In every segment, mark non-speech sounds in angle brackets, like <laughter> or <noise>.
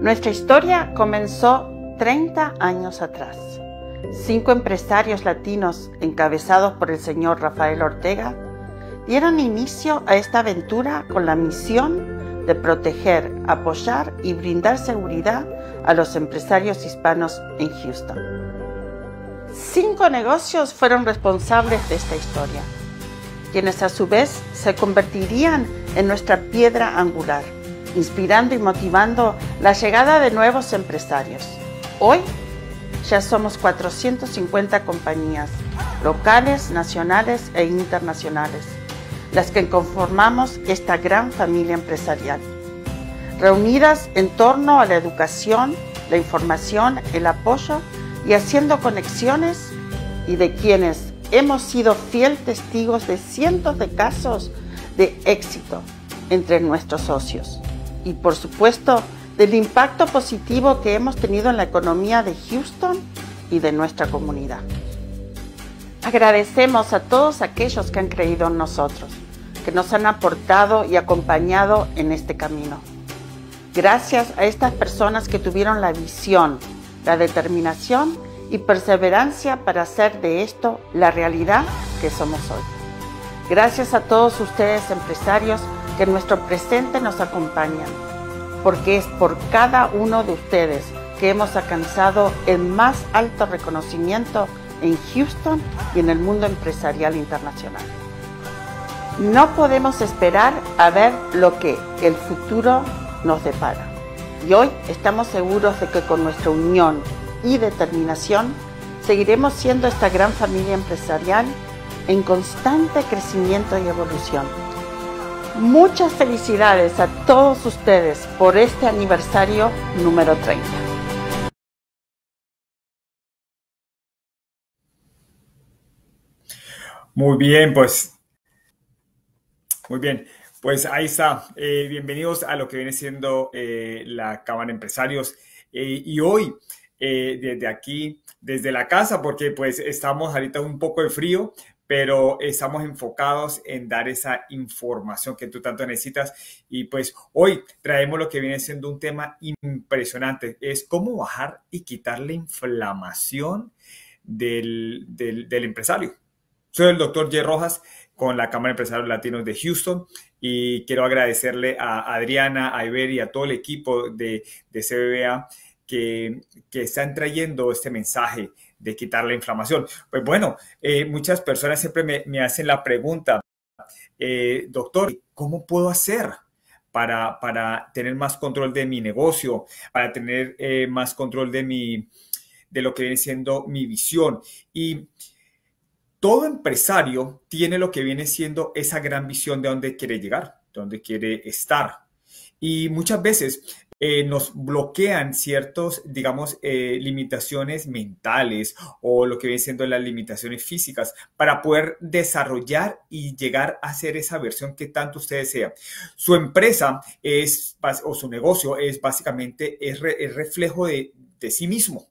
Nuestra historia comenzó 30 años atrás. Cinco empresarios latinos, encabezados por el señor Rafael Ortega, dieron inicio a esta aventura con la misión de proteger, apoyar y brindar seguridad a los empresarios hispanos en Houston. Cinco negocios fueron responsables de esta historia, quienes a su vez se convertirían en nuestra piedra angular inspirando y motivando la llegada de nuevos empresarios. Hoy ya somos 450 compañías locales, nacionales e internacionales, las que conformamos esta gran familia empresarial, reunidas en torno a la educación, la información, el apoyo y haciendo conexiones y de quienes hemos sido fiel testigos de cientos de casos de éxito entre nuestros socios y por supuesto del impacto positivo que hemos tenido en la economía de Houston y de nuestra comunidad. Agradecemos a todos aquellos que han creído en nosotros, que nos han aportado y acompañado en este camino. Gracias a estas personas que tuvieron la visión, la determinación y perseverancia para hacer de esto la realidad que somos hoy. Gracias a todos ustedes empresarios que nuestro presente nos acompañan, porque es por cada uno de ustedes que hemos alcanzado el más alto reconocimiento en Houston y en el mundo empresarial internacional. No podemos esperar a ver lo que el futuro nos depara. Y hoy estamos seguros de que con nuestra unión y determinación seguiremos siendo esta gran familia empresarial en constante crecimiento y evolución Muchas felicidades a todos ustedes por este aniversario número 30. Muy bien, pues. Muy bien. Pues ahí está. Eh, bienvenidos a lo que viene siendo eh, la Cámara de Empresarios. Eh, y hoy, desde aquí, desde la casa, porque pues estamos ahorita un poco de frío, pero estamos enfocados en dar esa información que tú tanto necesitas. Y pues hoy traemos lo que viene siendo un tema impresionante, es cómo bajar y quitar la inflamación del, del, empresario. Soy el doctor J. Rojas con la Cámara de Empresarios Latinos de Houston y quiero agradecerle a Adriana, a y a todo el equipo de, de CBBA que, que están trayendo este mensaje de quitar la inflamación. Pues bueno, eh, muchas personas siempre me, hacen la pregunta, eh, doctor, ¿cómo puedo hacer? Para, para, tener más control de mi negocio, para tener eh, más control de, mi, de lo que viene siendo mi visión. Y todo empresario tiene lo que viene siendo esa gran visión de dónde quiere llegar, de dónde quiere estar. Y muchas veces eh, nos bloquean ciertos, digamos, eh, limitaciones mentales o lo que viene siendo las limitaciones físicas para poder desarrollar y llegar a ser esa versión que tanto usted desea. Su empresa es, o su negocio es básicamente es, reflejo de, sí mismo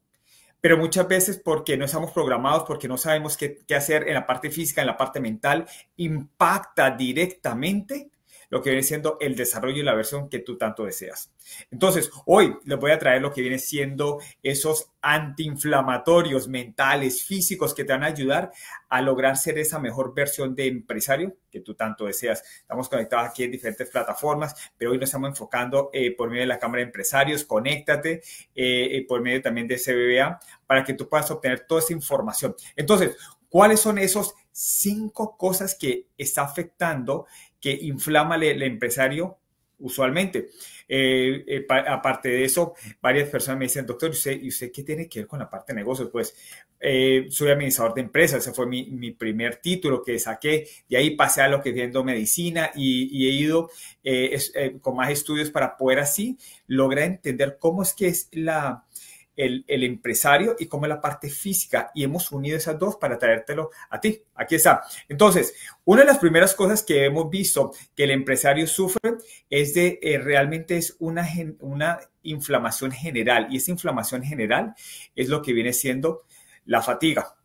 pero muchas veces porque no estamos programados, porque no sabemos qué, hacer en la parte física, en la parte mental, impacta directamente lo que viene siendo el desarrollo y la versión que tú tanto deseas. Entonces, hoy les voy a traer lo que viene siendo esos antiinflamatorios mentales, físicos, que te van a ayudar a lograr ser esa mejor versión de empresario que tú tanto deseas. Estamos conectados aquí en diferentes plataformas, pero hoy nos estamos enfocando eh, por medio de la Cámara de Empresarios, conéctate eh, eh, por medio también de CBBA para que tú puedas obtener toda esa información. Entonces, ¿cuáles son esos cinco cosas que está afectando que inflama el, empresario usualmente. Eh, eh, aparte de eso, varias personas me dicen, doctor, ¿y usted, qué tiene que ver con la parte de negocios? Pues eh, soy administrador de empresas, ese fue mi, primer título que saqué, y ahí pasé a lo que viendo medicina y, he ido con más estudios para poder así lograr entender cómo es que es la, el, empresario y como la parte física. Y hemos unido esas dos para traértelo a ti. Aquí está. Entonces, una de las primeras cosas que hemos visto que el empresario sufre es de eh, realmente es una, una inflamación general. Y esa inflamación general es lo que viene siendo la fatiga.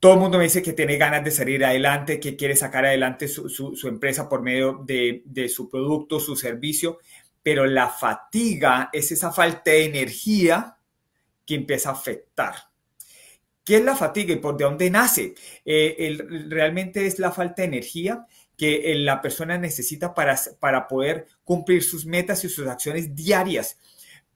Todo el mundo me dice que tiene ganas de salir adelante, que quiere sacar adelante su, empresa por medio de, de, su producto, su servicio, pero la fatiga es esa falta de energía que empieza a afectar. ¿Qué es la fatiga y por de dónde nace? Eh, realmente es la falta de energía que eh, la persona necesita para, para poder cumplir sus metas y sus acciones diarias.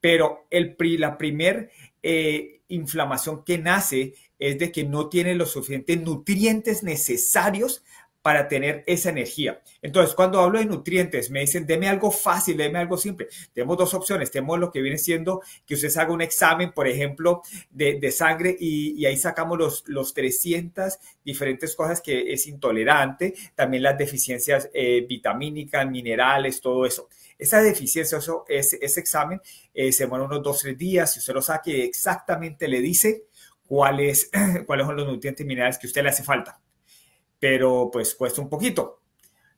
Pero la primera eh, inflamación que nace es de que no tiene los suficientes nutrientes necesarios para tener esa energía. Entonces, cuando hablo de nutrientes, me dicen, deme algo fácil, deme algo simple. Tenemos dos opciones. Tenemos lo que viene siendo que usted haga un examen, por ejemplo, de, sangre y, ahí sacamos los, los 300 diferentes cosas que es intolerante, también las deficiencias eh, vitamínicas, minerales, todo eso. Esa deficiencia, eso, ese, examen, eh, se demora unos dos, tres días. Si usted lo saque, exactamente le dice cuáles, <clears throat> cuáles son los nutrientes minerales que a usted le hace falta pero pues cuesta un poquito.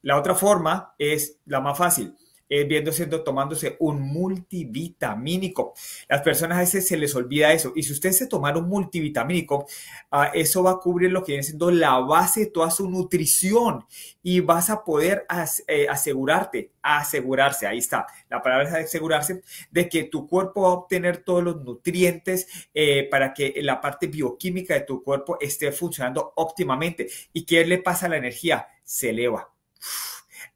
La otra forma es la más fácil. Eh, viendo siendo tomándose un multivitamínico. Las personas a veces se les olvida eso. Y si usted se tomara un multivitamínico, ah, eso va a cubrir lo que viene siendo la base de toda su nutrición y vas a poder eh, asegurarte, asegurarse, ahí está, la palabra es asegurarse de que tu cuerpo va a obtener todos los nutrientes eh, para que la parte bioquímica de tu cuerpo esté funcionando óptimamente. ¿Y qué le pasa a la energía? Se eleva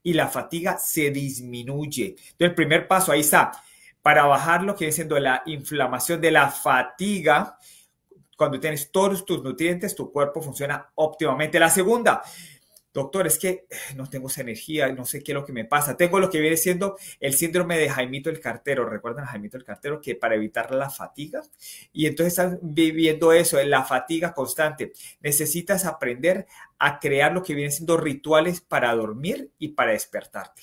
y la fatiga se disminuye. Entonces, el primer paso ahí está, para bajar lo que viene siendo la inflamación de la fatiga, cuando tienes todos tus nutrientes, tu cuerpo funciona óptimamente. La segunda, doctor, es que eh, no tengo esa energía, no sé qué es lo que me pasa. Tengo lo que viene siendo el síndrome de Jaimito el Cartero. ¿Recuerdan a Jaimito el Cartero? Que para evitar la fatiga. Y entonces están viviendo eso, la fatiga constante. Necesitas aprender a crear lo que viene siendo rituales para dormir y para despertarte.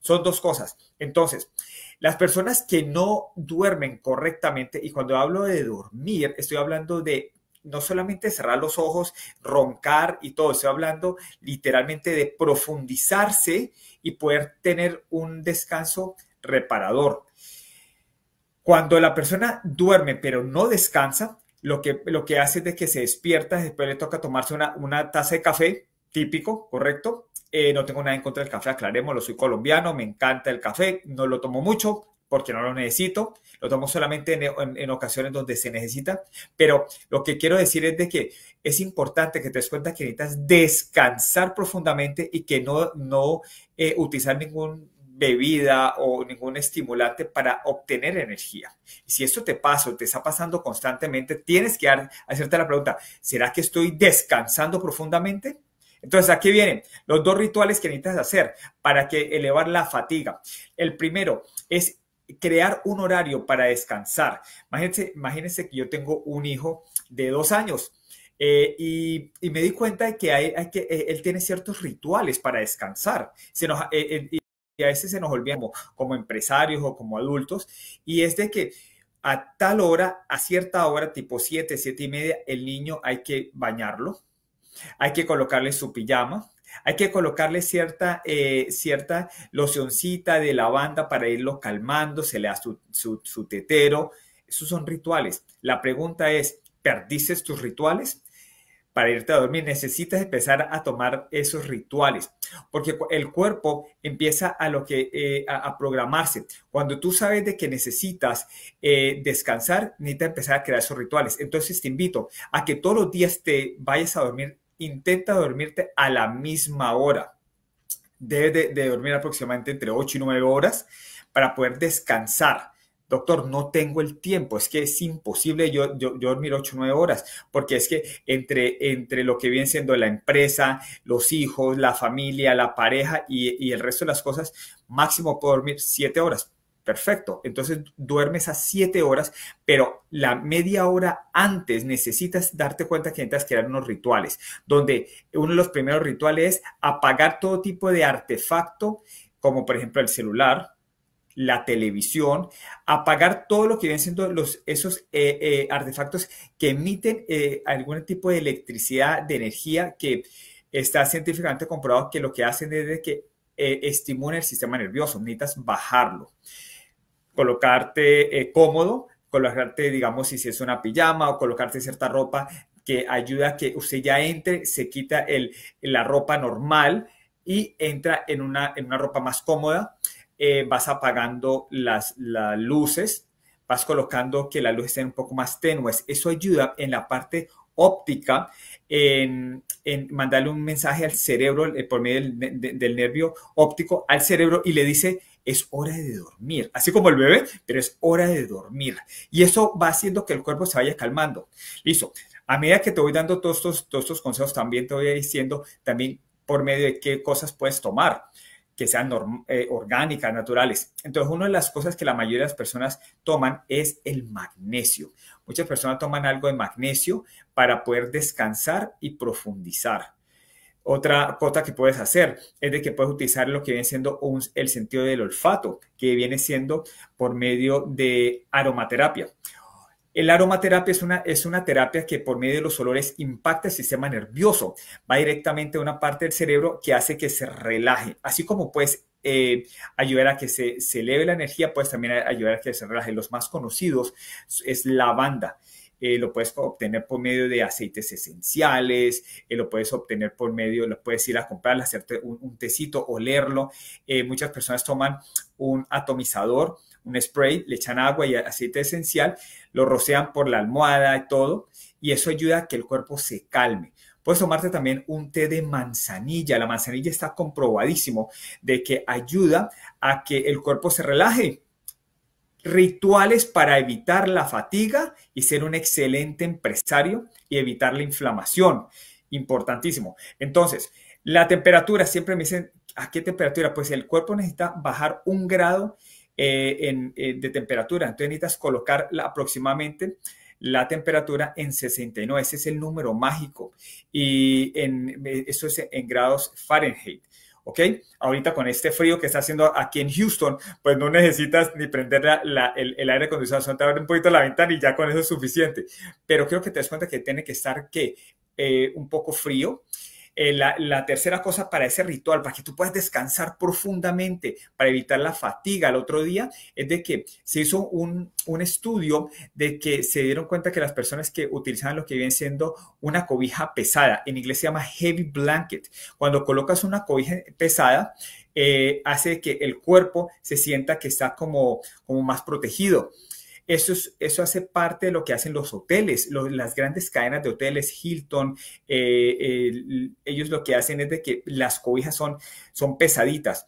Son dos cosas. Entonces, las personas que no duermen correctamente, y cuando hablo de dormir, estoy hablando de no solamente cerrar los ojos, roncar y todo, estoy hablando literalmente de profundizarse y poder tener un descanso reparador. Cuando la persona duerme pero no descansa, lo que, lo que hace es de que se despierta, después le toca tomarse una, taza de café, típico, ¿correcto? Eh, no tengo nada en contra del café, lo soy colombiano, me encanta el café, no lo tomo mucho, porque no lo necesito, lo tomo solamente en, ocasiones donde se necesita, pero lo que quiero decir es de que es importante que te des cuenta que necesitas descansar profundamente y que no, no eh, utilizar ninguna bebida o ningún estimulante para obtener energía. si esto te pasa o te está pasando constantemente, tienes que hacerte la pregunta, ¿será que estoy descansando profundamente? Entonces, aquí vienen los dos rituales que necesitas hacer para que elevar la fatiga. El primero es crear un horario para descansar. Imagínense, imagínense que yo tengo un hijo de dos años. Eh, y, me di cuenta de que, hay, que eh, él tiene ciertos rituales para descansar. Se eh, y a veces se nos olvidamos como empresarios o como adultos. Y es de que a tal hora, a cierta hora, tipo siete, siete y media, el niño hay que bañarlo, hay que colocarle su pijama, hay que colocarle cierta, eh, cierta locioncita de lavanda para irlo calmando, se le da su, tetero. Esos son rituales. La pregunta es, ¿perdices tus rituales? para irte a dormir, necesitas empezar a tomar esos rituales, porque el cuerpo empieza a lo que eh, a, programarse. Cuando tú sabes de que necesitas eh, descansar, necesitas empezar a crear esos rituales. Entonces te invito a que todos los días te vayas a dormir intenta dormirte a la misma hora. Debes de, dormir aproximadamente entre 8 y 9 horas para poder descansar doctor, no tengo el tiempo, es que es imposible yo, yo, dormir 8 o 9 horas, porque es que entre, entre lo que viene siendo la empresa, los hijos, la familia, la pareja y, y el resto de las cosas, máximo puedo dormir 7 horas. Perfecto. Entonces duermes a siete horas, pero la media hora antes necesitas darte cuenta que necesitas crear unos rituales, donde uno de los primeros rituales es apagar todo tipo de artefacto, como por ejemplo el celular, la televisión, apagar todo lo que vienen siendo los, esos eh, eh, artefactos que emiten eh, algún tipo de electricidad, de energía, que está científicamente comprobado que lo que hacen es que estimulan el sistema nervioso, necesitas bajarlo colocarte eh, cómodo, colocarte, digamos, si es una pijama o colocarte cierta ropa que ayuda a que usted ya entre, se quita el, la ropa normal y entra en una, en una ropa más cómoda. Eh, vas apagando las, las luces, vas colocando que las luces estén un poco más tenues. Eso ayuda en la parte óptica, en, en mandarle un mensaje al cerebro eh, por medio del nervio óptico al cerebro y le dice, es hora de dormir, así como el bebé, pero es hora de dormir. Y eso va haciendo que el cuerpo se vaya calmando. Listo. A medida que te voy dando todos estos, todos estos consejos, también te voy diciendo también por medio de qué cosas puedes tomar que sean eh, orgánicas, naturales. Entonces, una de las cosas que la mayoría de las personas toman es el magnesio. Muchas personas toman algo de magnesio para poder descansar y profundizar. Otra cosa que puedes hacer es de que puedes utilizar lo que viene siendo el sentido del olfato, que viene siendo por medio de aromaterapia. El aromaterapia es una, es una terapia que por medio de los olores impacta el sistema nervioso, va directamente a una parte del cerebro que hace que se relaje, así como puedes eh, ayudar a que se, se eleve la energía, puedes también ayudar a que se relaje. Los más conocidos es lavanda. Eh, lo puedes obtener por medio de aceites esenciales, eh, lo puedes obtener por medio, lo puedes ir a comprar, hacerte un, tecito, olerlo. Eh, muchas personas toman un atomizador, un spray, le echan agua y aceite esencial, lo rocean por la almohada y todo, y eso ayuda a que el cuerpo se calme. Puedes tomarte también un té de manzanilla. La manzanilla está comprobadísimo de que ayuda a que el cuerpo se relaje rituales para evitar la fatiga y ser un excelente empresario y evitar la inflamación. Importantísimo. Entonces, la temperatura, siempre me dicen, ¿a qué temperatura? Pues el cuerpo necesita bajar un grado eh, eh, de temperatura. Entonces necesitas colocar aproximadamente la temperatura en 69. Ese es el número mágico. Y en, eh, eso es en grados Fahrenheit. ¿ok? Ahorita con este frío que está haciendo aquí en Houston, pues no necesitas ni prender el, aire acondicionado, solo te abre un poquito la ventana y ya con eso es suficiente. Pero creo que te das cuenta que tiene que estar, que eh, un poco frío eh, la, tercera cosa para ese ritual, para que tú puedas descansar profundamente, para evitar la fatiga al otro día, es de que se hizo un, estudio de que se dieron cuenta que las personas que utilizaban lo que viene siendo una cobija pesada, en inglés se llama heavy blanket, cuando colocas una cobija pesada, eh, hace que el cuerpo se sienta que está como más protegido. Eso, es, eso hace parte de lo que hacen los hoteles, las grandes cadenas de hoteles, Hilton, eh, eh, ellos lo que hacen es de que las cobijas son, son pesaditas.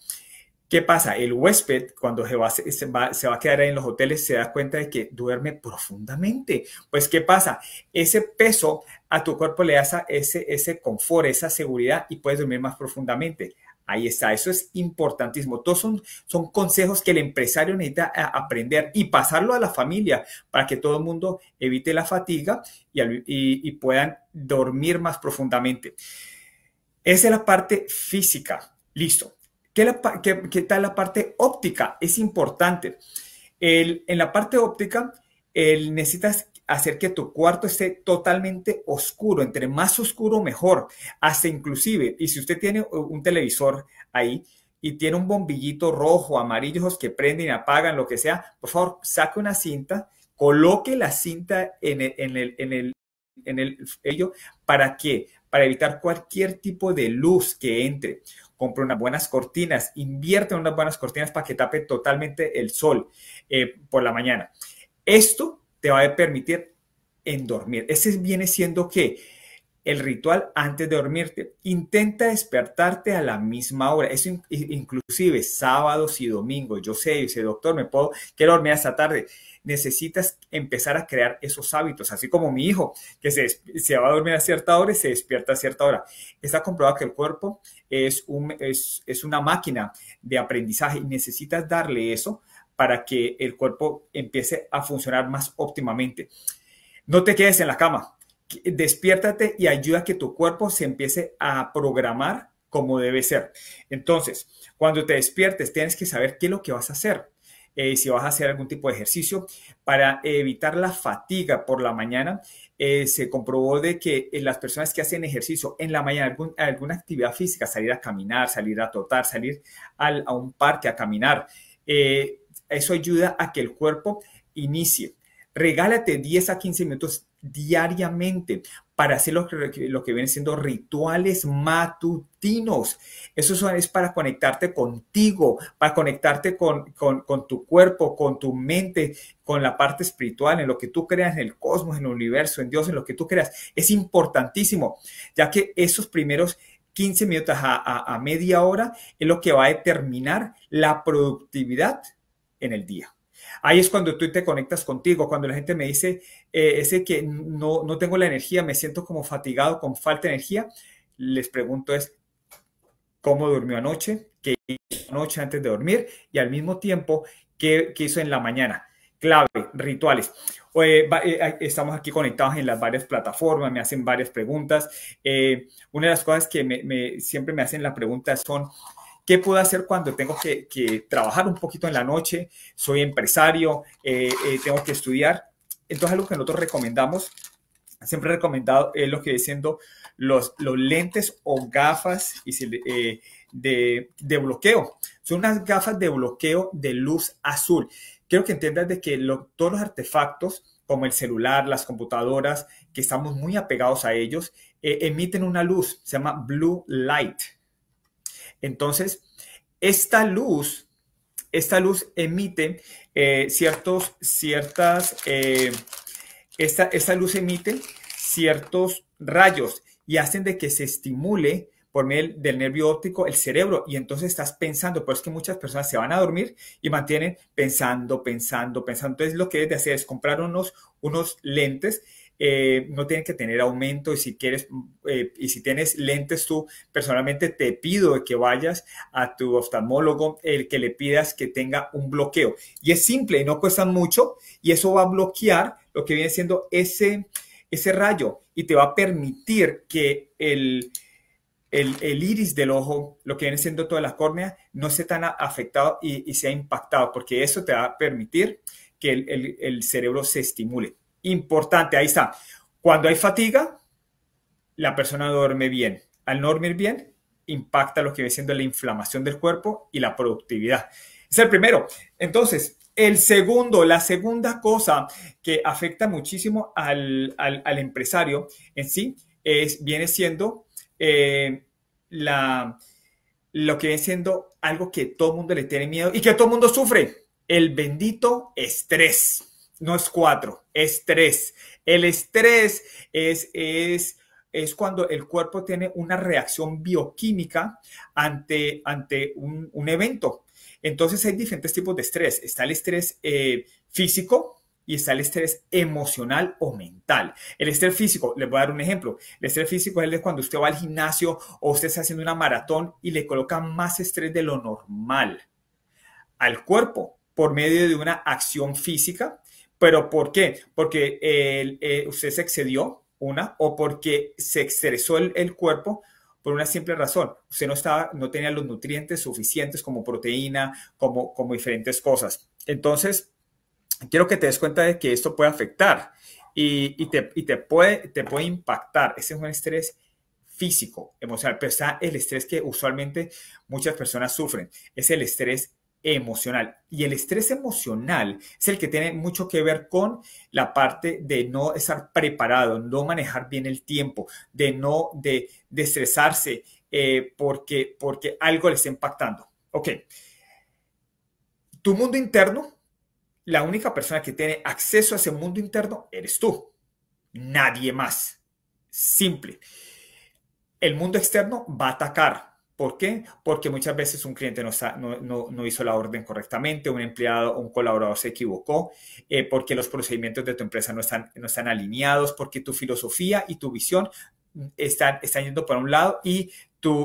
¿Qué pasa? El huésped, cuando se va, se, va, se va, a quedar en los hoteles, se da cuenta de que duerme profundamente. Pues, ¿qué pasa? Ese peso a tu cuerpo le da ese, ese confort, esa seguridad y puedes dormir más profundamente. Ahí está, eso es importantísimo. Todos son, son consejos que el empresario necesita eh, aprender y pasarlo a la familia para que todo el mundo evite la fatiga y, puedan dormir más profundamente. Esa es la parte física. Listo. ¿Qué, tal la parte óptica? Es importante. en la parte óptica necesitas hacer que tu cuarto esté totalmente oscuro, entre más oscuro mejor, hasta inclusive, y si usted tiene un televisor ahí y tiene un bombillito rojo, amarillo, que prenden y apagan, lo que sea, por favor, saque una cinta, coloque la cinta en el, en el, en el, en el ello, ¿para qué? Para evitar cualquier tipo de luz que entre compre unas buenas cortinas, invierte en unas buenas cortinas para que tape totalmente el sol eh, por la mañana. Esto te va a permitir en dormir. Ese viene siendo que el ritual antes de dormirte. Intenta despertarte a la misma hora. Eso inclusive sábados y domingos. Yo sé, dice doctor, me puedo, quiero dormir hasta tarde. Necesitas empezar a crear esos hábitos, así como mi hijo, que se, va a dormir a cierta hora y se despierta a cierta hora. Está comprobado que el cuerpo es, un, es, es una máquina de aprendizaje y necesitas darle eso para que el cuerpo empiece a funcionar más óptimamente. No te quedes en la cama, despiértate y ayuda a que tu cuerpo se empiece a programar como debe ser. Entonces, cuando te despiertes, tienes que saber qué es lo que vas a hacer. Eh, si vas a hacer algún tipo de ejercicio para evitar la fatiga por la mañana, eh, se comprobó de que eh, las personas que hacen ejercicio en la mañana, alguna actividad física, salir a caminar, salir a trotar, salir a un parque a caminar, eso ayuda a que el cuerpo inicie. Regálate 10 a 15 minutos diariamente para hacer lo que, lo que vienen siendo rituales matutinos. Eso es para conectarte contigo, para conectarte con, tu cuerpo, con tu mente, con la parte espiritual, en lo que tú creas, en el cosmos, en el universo, en Dios, en lo que tú creas. Es importantísimo, ya que esos primeros 15 minutos a, a media hora es lo que va a determinar la productividad en el día. Ahí es cuando tú te conectas contigo, cuando la gente me dice, eh, ese que no, tengo la energía, me siento como fatigado, con falta de energía, les pregunto es, ¿cómo durmió anoche? ¿Qué hizo anoche antes de dormir? Y al mismo tiempo, ¿qué, qué hizo en la mañana? Clave, rituales. Eh, eh, estamos aquí conectados en las varias plataformas, me hacen varias preguntas. una de las cosas que siempre me hacen las preguntas son, ¿Qué puedo hacer cuando tengo que, trabajar un poquito en la noche? Soy empresario, eh, eh, tengo que estudiar. Entonces, algo que nosotros recomendamos, siempre recomendado, es lo que diciendo los, los lentes o gafas y eh, de, bloqueo. Son unas gafas de bloqueo de luz azul. Quiero que entiendas de que todos los artefactos, como el celular, las computadoras, que estamos muy apegados a ellos, emiten una luz, se llama blue light. Entonces, esta luz, esta luz emite eh, ciertos, ciertas, eh, esta, luz emite ciertos rayos y hacen de que se estimule por medio del nervio óptico el cerebro y entonces estás pensando, pero pues es que muchas personas se van a dormir y mantienen pensando, pensando, pensando. Entonces lo que debes de hacer es comprar unos, unos lentes eh, no tienen que tener aumento y si quieres eh, y si tienes lentes tú personalmente te pido que vayas a tu oftalmólogo el que le pidas que tenga un bloqueo y es simple y no cuesta mucho y eso va a bloquear lo que viene siendo ese ese rayo y te va a permitir que el el, iris del ojo, lo que viene siendo toda la córnea, no sea tan afectado y, sea impactado, porque eso te va a permitir que el cerebro se estimule importante, ahí está. Cuando hay fatiga, la persona duerme bien. Al no dormir bien, impacta lo que viene siendo la inflamación del cuerpo y la productividad. Es el primero. Entonces, el segundo, la segunda cosa que afecta muchísimo al, al, empresario en sí, es, viene siendo eh, la, lo que viene siendo algo que todo el mundo le tiene miedo y que todo el mundo sufre, el bendito estrés no es cuatro, es tres. El estrés es, es, es cuando el cuerpo tiene una reacción bioquímica ante, ante un, evento. Entonces hay diferentes tipos de estrés. Está el estrés eh, físico, y está el estrés emocional o mental. El estrés físico, les voy a dar un ejemplo. El estrés físico es el de cuando usted va al gimnasio o usted está haciendo una maratón y le coloca más estrés de lo normal al cuerpo por medio de una acción física ¿Pero por qué? Porque eh, usted se excedió, una, o porque se estresó el, cuerpo por una simple razón. Usted no, estaba, no tenía los nutrientes suficientes como proteína, como, como diferentes cosas. Entonces, quiero que te des cuenta de que esto puede afectar y, te, te, puede, te puede impactar. Ese es un estrés físico, emocional, pero está el estrés que usualmente muchas personas sufren. Es el estrés emocional. Y el estrés emocional es el que tiene mucho que ver con la parte de no estar preparado, no manejar bien el tiempo, de no, de, estresarse eh, porque, porque algo le está impactando. Ok. Tu mundo interno, la única persona que tiene acceso a ese mundo interno eres tú, nadie más. Simple. El mundo externo va a atacar, ¿Por qué? Porque muchas veces un cliente no, no, hizo la orden correctamente, un empleado o un colaborador se equivocó, eh, porque los procedimientos de tu empresa no están, no están alineados, porque tu filosofía y tu visión están, yendo para un lado y,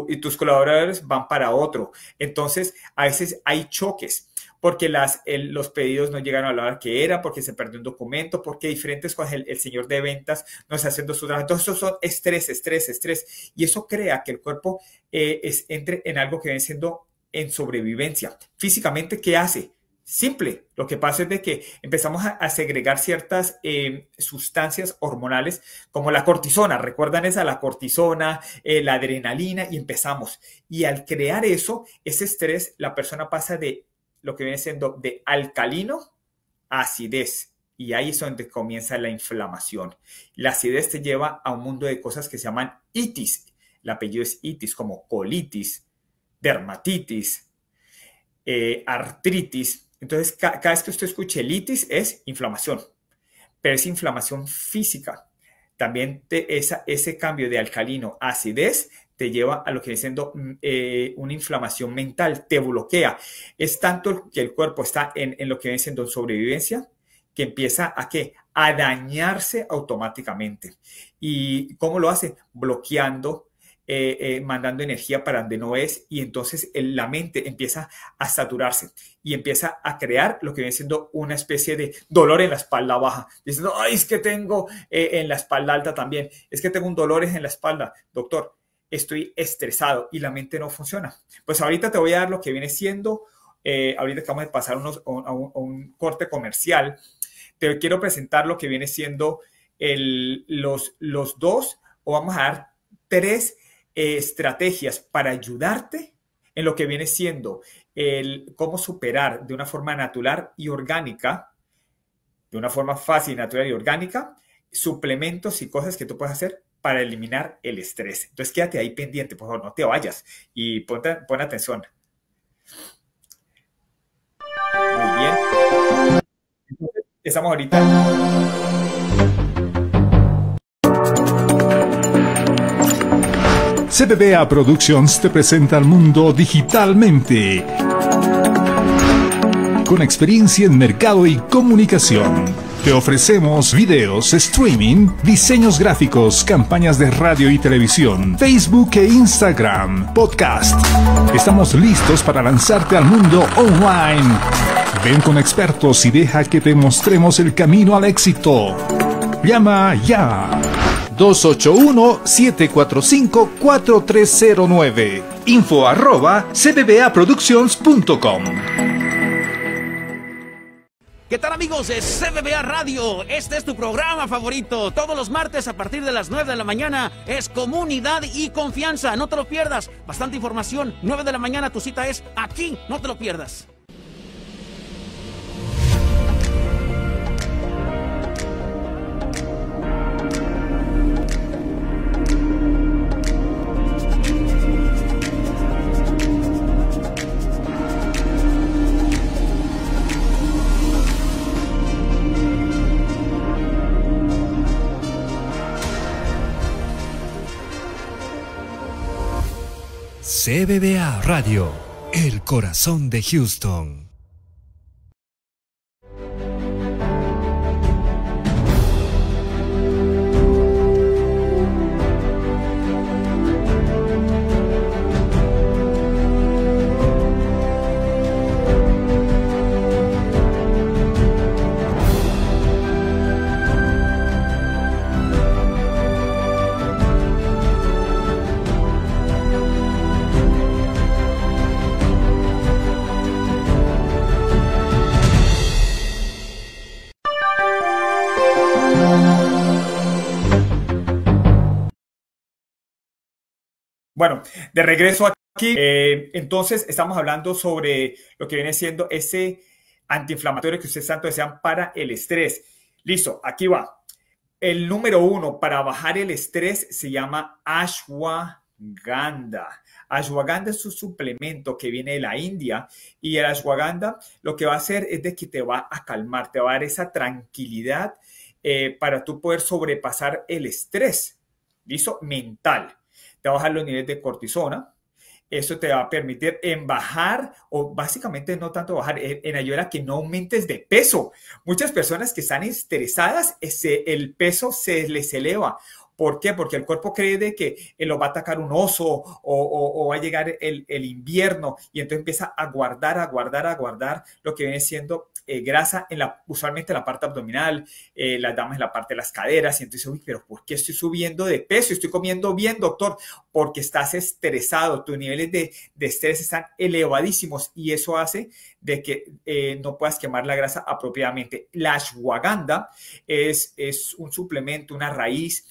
y tus colaboradores van para otro. Entonces, a veces hay choques porque las, los pedidos no llegaron a la hora que era, porque se perdió un documento, porque diferentes cosas, el, señor de ventas no está haciendo su trabajo. Entonces, eso son estrés, estrés, estrés. Y eso crea que el cuerpo eh, es, entre en algo que viene siendo en sobrevivencia. Físicamente, ¿qué hace? Simple. Lo que pasa es de que empezamos a, segregar ciertas em, sustancias hormonales como la cortisona. Recuerdan esa, la cortisona, eh, la adrenalina y empezamos. Y al crear eso, ese estrés, la persona pasa de lo que viene siendo de alcalino a acidez. Y ahí es donde comienza la inflamación. La acidez te lleva a un mundo de cosas que se llaman itis. El apellido es itis, como colitis, dermatitis, eh, artritis. Entonces, cada vez que usted escuche el itis es inflamación, pero es inflamación física. También te, esa, ese cambio de alcalino a acidez te lleva a lo que viene siendo mm, eh, una inflamación mental, te bloquea. Es tanto que el cuerpo está en, lo que viene siendo sobrevivencia que empieza a qué? A dañarse automáticamente. ¿Y cómo lo hace? Bloqueando eh, eh, mandando energía para donde no es y entonces la mente empieza a saturarse y empieza a crear lo que viene siendo una especie de dolor en la espalda baja, diciendo, ay, es que tengo en la espalda alta también, es que tengo un dolor en la espalda, doctor, estoy estresado y la mente no funciona. Pues ahorita te voy a dar lo que viene siendo, eh, ahorita acabamos de pasar a, un, corte comercial, te quiero presentar lo que viene siendo los, dos, o vamos a dar tres eh, estrategias para ayudarte en lo que viene siendo cómo superar de una forma natural y orgánica, de una forma fácil, natural y orgánica, suplementos y cosas que tú puedes hacer para eliminar el estrés. Entonces quédate ahí pendiente, por favor, no te vayas y pon, atención. Muy bien. estamos ahorita. CBBA Productions te presenta al mundo digitalmente. Con experiencia en mercado y comunicación. Te ofrecemos videos, streaming, diseños gráficos, campañas de radio y televisión, Facebook e Instagram, podcast. Estamos listos para lanzarte al mundo online. Ven con expertos y deja que te mostremos el camino al éxito. Llama ya. 281-745-4309. Info arroba cbbaproductions.com. ¿Qué tal amigos es CBBA Radio? Este es tu programa favorito. Todos los martes a partir de las 9 de la mañana es comunidad y confianza. No te lo pierdas. Bastante información. 9 de la mañana tu cita es aquí. No te lo pierdas. CBBA Radio, el corazón de Houston. Bueno, de regreso aquí, eh, entonces estamos hablando sobre lo que viene siendo ese antiinflamatorio que ustedes tanto desean para el estrés. Listo, aquí va. El número uno para bajar el estrés se llama ashwagandha. Ashwagandha es un suplemento que viene de la India y el ashwagandha lo que va a hacer es de que te va a calmar, te va a dar esa tranquilidad eh, para tú poder sobrepasar el estrés, ¿listo? Mental te va a bajar los niveles de cortisona, eso te va a permitir en bajar, o básicamente no tanto bajar, en, ayudar a que no aumentes de peso. Muchas personas que están estresadas, el peso se les eleva. ¿Por qué? Porque el cuerpo cree que eh, lo va a atacar un oso o, va a llegar el, el, invierno y entonces empieza a guardar, a guardar, a guardar lo que viene siendo eh, grasa en la, usualmente la parte abdominal, eh, las damas en la parte de las caderas, y entonces, uy, pero ¿por qué estoy subiendo de peso? Estoy comiendo bien, doctor, porque estás estresado, tus niveles de, de estrés están elevadísimos y eso hace de que eh, no puedas quemar la grasa apropiadamente. La ashwagandha es, es un suplemento, una raíz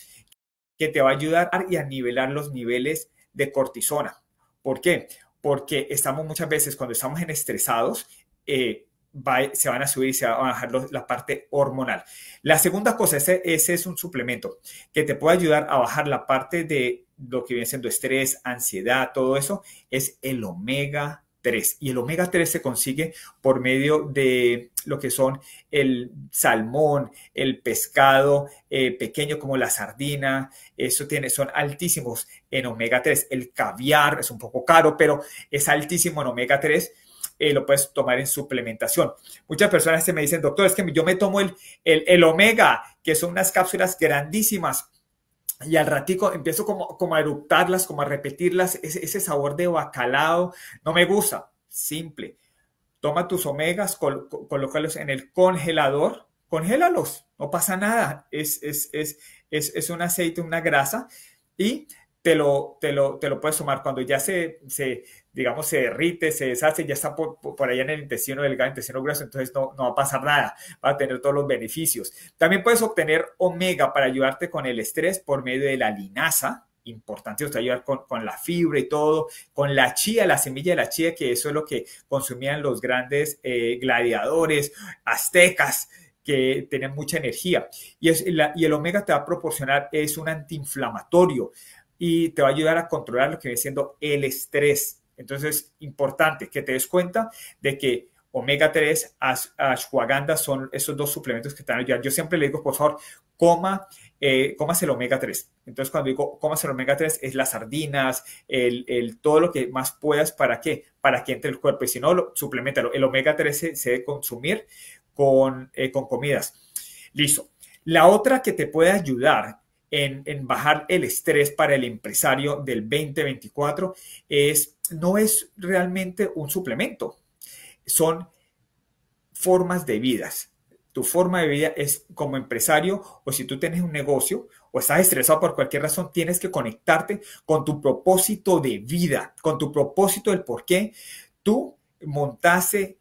que te va a ayudar y a nivelar los niveles de cortisona. ¿Por qué? Porque estamos muchas veces, cuando estamos en estresados, eh, se van a subir y se va a bajar la parte hormonal. La segunda cosa, ese, es un suplemento que te puede ayudar a bajar la parte de lo que viene siendo estrés, ansiedad, todo eso, es el omega 3. Y el omega 3 se consigue por medio de lo que son el salmón, el pescado eh, pequeño como la sardina. Eso tiene, son altísimos en omega 3. El caviar es un poco caro, pero es altísimo en omega 3 eh, lo puedes tomar en suplementación. Muchas personas se me dicen, doctor, es que yo me tomo el, el, omega, que son unas cápsulas grandísimas, y al ratico empiezo como, como a eructarlas, como a repetirlas, ese, sabor de bacalao, no me gusta, simple. Toma tus omegas, colócalos en el congelador, congélalos, no pasa nada, es, es, es, es, es un aceite, una grasa, y te lo, te lo, te lo puedes tomar cuando ya se, digamos, se derrite, se deshace, ya está por, allá en el intestino delgado, intestino grueso, entonces no, va a pasar nada, va a tener todos los beneficios. También puedes obtener omega para ayudarte con el estrés por medio de la linaza, importante, a ayudar con, la fibra y todo, con la chía, la semilla de la chía, que eso es lo que consumían los grandes eh, gladiadores aztecas, que tienen mucha energía. Y, y el omega te va a proporcionar, es un antiinflamatorio y te va a ayudar a controlar lo que viene siendo el estrés entonces, importante que te des cuenta de que omega 3, ashwagandha son esos dos suplementos que te están ayudar. Yo siempre le digo, por favor, coma, eh, el omega 3. Entonces, cuando digo coma el omega 3, es las sardinas, el, todo lo que más puedas, ¿para qué? Para que entre el cuerpo. Y si no, suplementalo. El omega 3 se, debe consumir con, eh, con comidas. Listo. La otra que te puede ayudar en, bajar el estrés para el empresario del 2024 es, no es realmente un suplemento, son formas de vidas. Tu forma de vida es como empresario o si tú tienes un negocio o estás estresado por cualquier razón, tienes que conectarte con tu propósito de vida, con tu propósito del por qué tú montaste,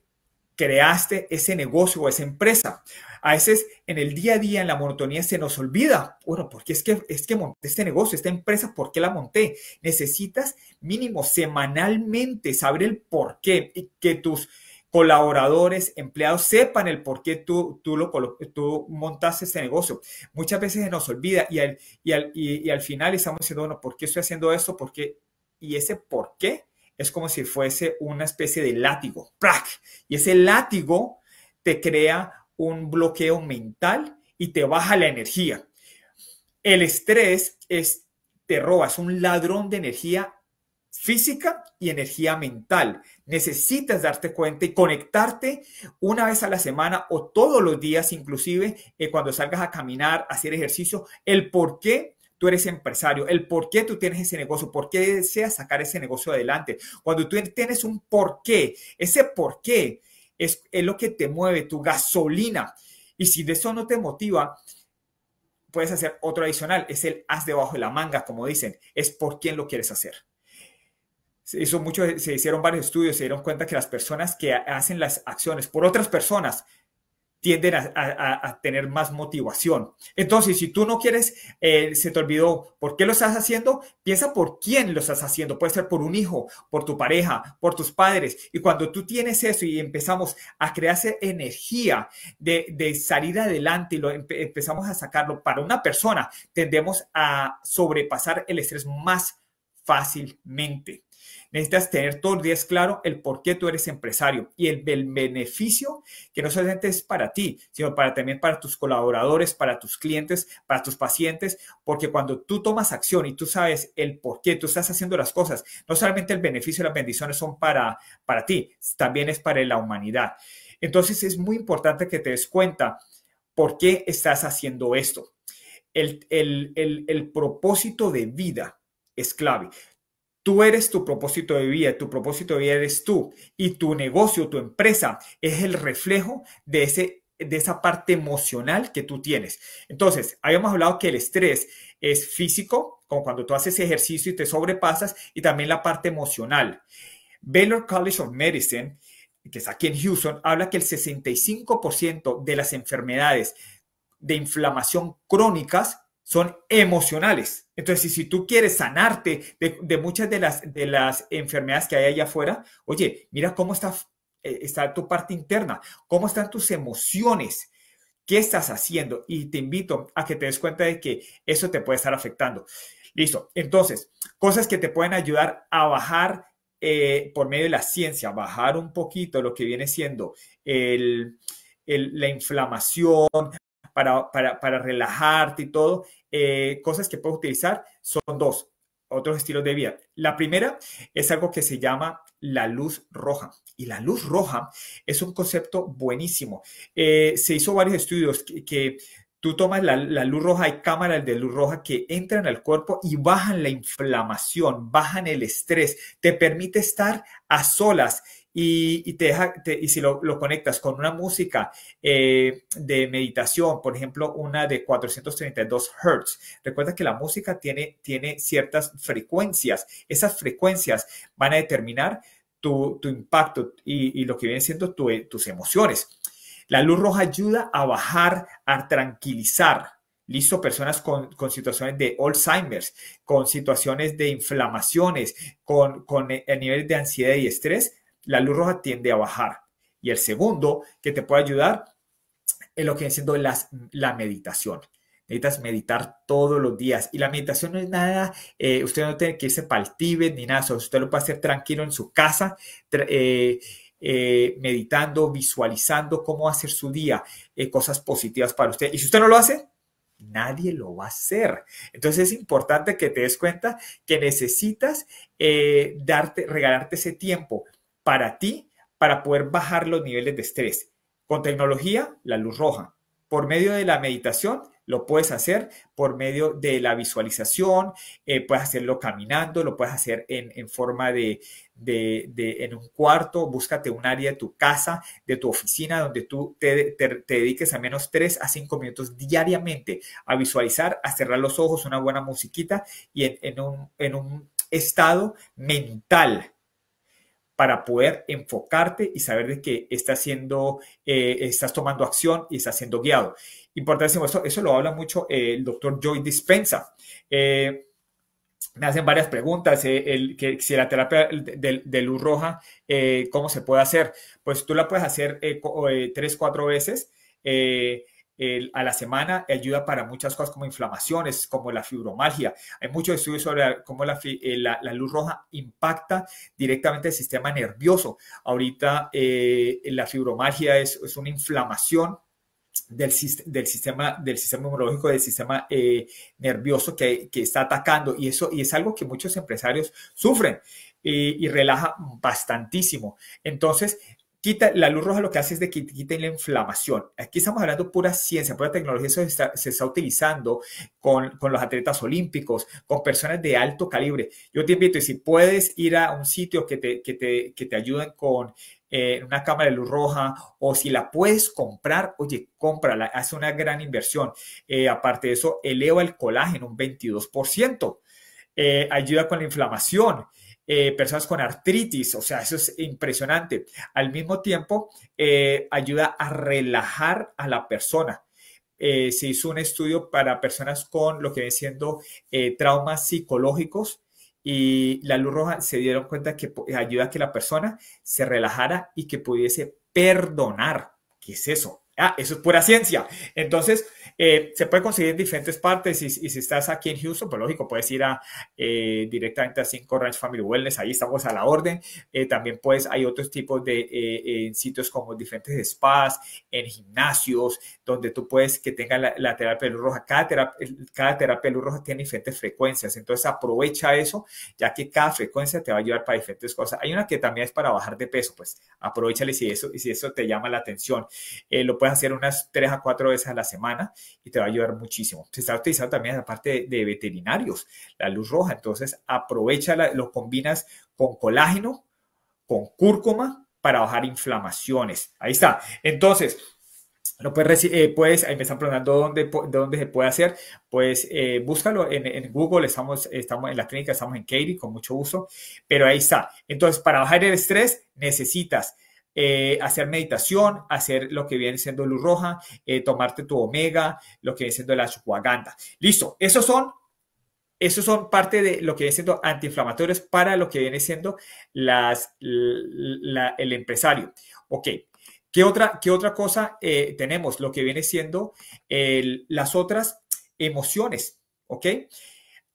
creaste ese negocio o esa empresa. A veces en el día a día, en la monotonía, se nos olvida, bueno, porque es que, es que monté este negocio, esta empresa, ¿por qué la monté? Necesitas mínimo semanalmente saber el por qué y que tus colaboradores, empleados sepan el por qué tú, tú, lo, tú montaste este negocio. Muchas veces se nos olvida y al, y al final estamos diciendo, bueno, ¿por qué estoy haciendo esto? ¿Por qué? Y ese por qué es como si fuese una especie de látigo, ¡prac! Y ese látigo te crea un bloqueo mental y te baja la energía. El estrés es, te robas un ladrón de energía física y energía mental. Necesitas darte cuenta y conectarte una vez a la semana o todos los días, inclusive eh, cuando salgas a caminar, a hacer ejercicio, el por qué tú eres empresario, el por qué tú tienes ese negocio, por qué deseas sacar ese negocio adelante. Cuando tú tienes un por qué, ese por qué es, lo que te mueve, tu gasolina. Y si de eso no te motiva, puedes hacer otro adicional, es el haz debajo de la manga, como dicen, es por quién lo quieres hacer. Se, se hicieron varios estudios, se dieron cuenta que las personas que hacen las acciones por otras personas tienden a, tener más motivación. Entonces, si tú no quieres, eh, se te olvidó por qué lo estás haciendo, piensa por quién lo estás haciendo. Puede ser por un hijo, por tu pareja, por tus padres. Y cuando tú tienes eso y empezamos a crearse energía de, salir adelante y lo empezamos a sacarlo para una persona, tendemos a sobrepasar el estrés más fácilmente. Necesitas tener todos los días claro el por qué tú eres empresario y el, beneficio que no solamente es para ti, sino para también para tus colaboradores, para tus clientes, para tus pacientes, porque cuando tú tomas acción y tú sabes el por qué tú estás haciendo las cosas, no solamente el beneficio y las bendiciones son para, para ti, también es para la humanidad. Entonces es muy importante que te des cuenta por qué estás haciendo esto. El, el, el, el propósito de vida es clave. Tú eres tu propósito de vida, tu propósito de vida eres tú y tu negocio, tu empresa es el reflejo de, ese, de esa parte emocional que tú tienes. Entonces, habíamos hablado que el estrés es físico, como cuando tú haces ejercicio y te sobrepasas, y también la parte emocional. Baylor College of Medicine, que está aquí en Houston, habla que el 65% de las enfermedades de inflamación crónicas son emocionales. Entonces, si, tú quieres sanarte de, muchas de las, enfermedades que hay allá afuera, oye, mira cómo eh, está, tu parte interna, cómo están tus emociones, qué estás haciendo. Y te invito a que te des cuenta de que eso te puede estar afectando. Listo. Entonces, cosas que te pueden ayudar a bajar eh, por medio de la ciencia, bajar un poquito lo que viene siendo la inflamación, para, para, relajarte y todo, eh, cosas que puedo utilizar son dos, otros estilos de vida. La primera es algo que se llama la luz roja. Y la luz roja es un concepto buenísimo. Eh, se hizo varios estudios que, tú tomas la, la, luz roja, hay cámaras de luz roja que entran al cuerpo y bajan la inflamación, bajan el estrés, te permite estar a solas y, te y si lo, conectas con una música eh, de meditación, por ejemplo, una de 432 Hz, recuerda que la música tiene, tiene ciertas frecuencias. Esas frecuencias van a determinar tu, impacto y, lo que vienen siendo eh, tus emociones. La luz roja ayuda a bajar, a tranquilizar, Listo, personas con, situaciones de Alzheimer's, con situaciones de inflamaciones, con, con el eh, nivel de ansiedad y estrés, la luz roja tiende a bajar. Y el segundo que te puede ayudar es lo que viene siendo las, la meditación. Necesitas meditar todos los días. Y la meditación no es nada, eh, usted no tiene que irse para el ni nada, usted lo puede hacer tranquilo en su casa. Eh, eh, meditando, visualizando cómo hacer su día, cosas positivas para usted. Y si usted no lo hace, nadie lo va a hacer. Entonces es importante que te des cuenta que necesitas darte, regalarte ese tiempo para ti para poder bajar los niveles de estrés. Con tecnología, la luz roja. Por medio de la meditación, lo puedes hacer por medio de la visualización, eh, puedes hacerlo caminando, lo puedes hacer en, forma de, de, en un cuarto, búscate un área de tu casa, de tu oficina, donde tú te, dediques a menos 3 a 5 minutos diariamente a visualizar, a cerrar los ojos, una buena musiquita y en, un, en un estado mental para poder enfocarte y saber de qué estás haciendo, eh, estás tomando acción y estás siendo guiado. Importante eso, eso lo habla mucho eh, el doctor Joy Dispensa. Eh, me hacen varias preguntas, el, que, si la terapia de, luz roja, ¿cómo se puede hacer? Pues tú la puedes hacer tres, cuatro veces a la semana ayuda para muchas cosas como inflamaciones, como la fibromalgia. Hay muchos estudios sobre cómo eh, la, luz roja impacta directamente el sistema nervioso. Ahorita eh, la fibromalgia es, una inflamación del, sistema, del sistema inmunológico, del sistema eh, nervioso que, está atacando. Y eso y es algo que muchos empresarios sufren y relaja bastantísimo. Entonces, la luz roja lo que hace es de que quiten la inflamación. Aquí estamos hablando pura ciencia, pura tecnología, eso se está, utilizando con, los atletas olímpicos, con personas de alto calibre. Yo te invito, si puedes ir a un sitio que te, que te, ayuden con eh, una cámara de luz roja, o si la puedes comprar, oye, cómprala, hace una gran inversión. Eh, aparte de eso, eleva el colágeno un 22%. Eh, ayuda con la inflamación, eh, personas con artritis, o sea, eso es impresionante. Al mismo tiempo, eh, ayuda a relajar a la persona. Eh, se hizo un estudio para personas con lo que ven siendo traumas psicológicos y la luz roja se dieron cuenta que ayuda a que la persona se relajara y que pudiese perdonar. ¿Qué es eso? Ah, eso es pura ciencia. Entonces, eh, se puede conseguir en diferentes partes y, si estás aquí en Houston, pues lógico, puedes ir eh, directamente a 5 Ranch Family Wellness, ahí estamos a la orden. Eh, también pues hay otros tipos de sitios como diferentes spas, en gimnasios, donde tú puedes que tenga la, terapia luz roja. Cada terapia, cada terapia luz roja tiene diferentes frecuencias, entonces aprovecha eso, ya que cada frecuencia te va a ayudar para diferentes cosas. Hay una que también es para bajar de peso, pues aprovechale si eso, si eso te llama la atención. lo puedes hacer unas tres a cuatro veces a la semana y te va a ayudar muchísimo. Se está utilizando también la parte de, veterinarios, la luz roja. Entonces, aprovecha, la, lo combinas con colágeno, con cúrcuma para bajar inflamaciones. Ahí está. Entonces, lo puedes, eh, puedes, ahí me están preguntando dónde, dónde se puede hacer, pues eh, búscalo en, Google, estamos, estamos en la clínica, estamos en Katie, con mucho uso, pero ahí está. Entonces, para bajar el estrés necesitas eh, hacer meditación, hacer lo que viene siendo luz roja, eh, tomarte tu omega, lo que viene siendo la ashwagandha. Listo, esos son, esos son parte de lo que viene siendo antiinflamatorios para lo que viene siendo las, el empresario. Ok, ¿qué otra, qué otra cosa eh, tenemos? Lo que viene siendo las otras emociones, ¿ok?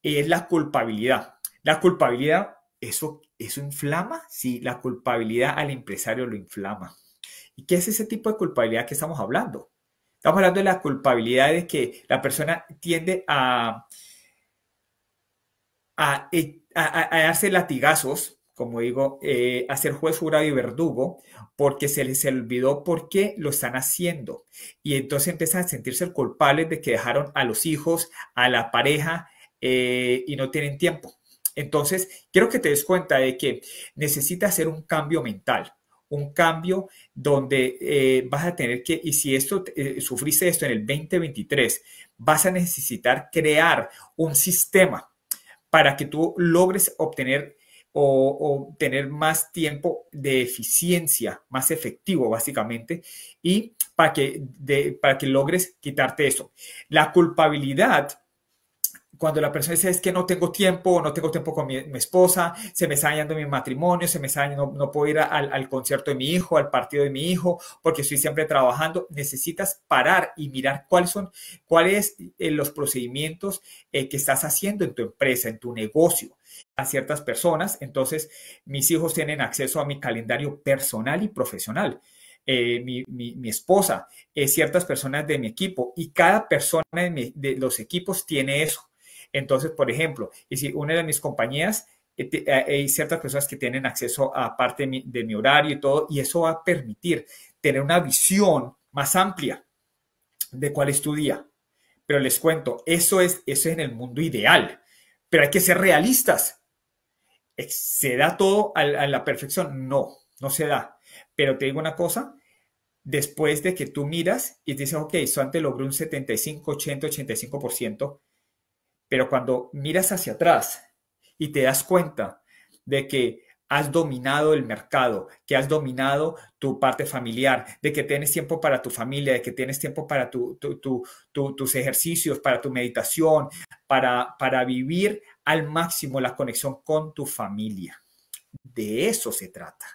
Es la culpabilidad. La culpabilidad, eso eso inflama, sí, la culpabilidad al empresario lo inflama. ¿Y qué es ese tipo de culpabilidad que estamos hablando? Estamos hablando de la culpabilidad de que la persona tiende e, a, a, a, darse latigazos, como digo, eh, a ser juez, jurado y verdugo, porque se les olvidó por qué lo están haciendo. Y entonces empiezan a sentirse culpables de que dejaron a los hijos, a la pareja, eh, y no tienen tiempo. Entonces, quiero que te des cuenta de que necesitas hacer un cambio mental, un cambio donde eh, vas a tener que, y si esto, eh, sufriste esto en el 2023, vas a necesitar crear un sistema para que tú logres obtener o, tener más tiempo de eficiencia, más efectivo básicamente, y para que, para que logres quitarte eso. La culpabilidad cuando la persona dice es que no tengo tiempo, no tengo tiempo con mi, esposa, se me está dañando mi matrimonio, se me está dañando, no, puedo ir al, concierto de mi hijo, al partido de mi hijo, porque estoy siempre trabajando, necesitas parar y mirar cuáles son, cuáles eh, los procedimientos eh, que estás haciendo en tu empresa, en tu negocio a ciertas personas, entonces mis hijos tienen acceso a mi calendario personal y profesional. Eh, mi, mi, esposa, ciertas personas de mi equipo y cada persona de los equipos tiene eso entonces, por ejemplo, y si una de mis compañías, eh, eh, hay ciertas personas que tienen acceso a parte de mi, horario y todo, y eso va a permitir tener una visión más amplia de cuál es tu día. Pero les cuento, eso es, eso es en el mundo ideal, pero hay que ser realistas. Eh, ¿Se da todo a, la perfección? No, no se da. Pero te digo una cosa, después de que tú miras y dices, ok, yo antes logré un 75, 80, 85%, pero cuando miras hacia atrás y te das cuenta de que has dominado el mercado, que has dominado tu parte familiar, de que tienes tiempo para tu familia, de que tienes tiempo para tus ejercicios, para tu meditación, para, para vivir al máximo la conexión con tu familia. De eso se trata.